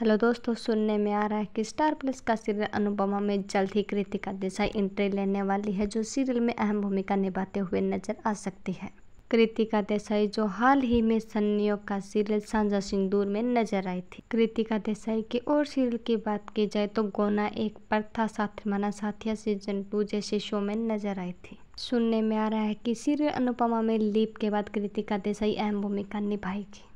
hello दोस्तों सुनने में आ रहा है कि स्टार प्लस का सीरियल अनुपमा में जल्द ही कृतिका देसाई एंट्री लेने वाली है जो सीरियल में अहम भूमिका निभाते हुए नजर आ सकती है कृतिका देसाई जो हाल ही में सन्नियोग का सीरियल सांझा सिंदूर में नजर आई थी कृतिका देसाई के और सीरियल की बात की जाए तो गोना एक प्रथा साथ मना साथिया सीजन टू जैसे शो में नजर आई थी सुनने में आ रहा है कि सीरियल अनुपमा में लीप के बाद कृतिका देसाई अहम भूमिका निभाएगी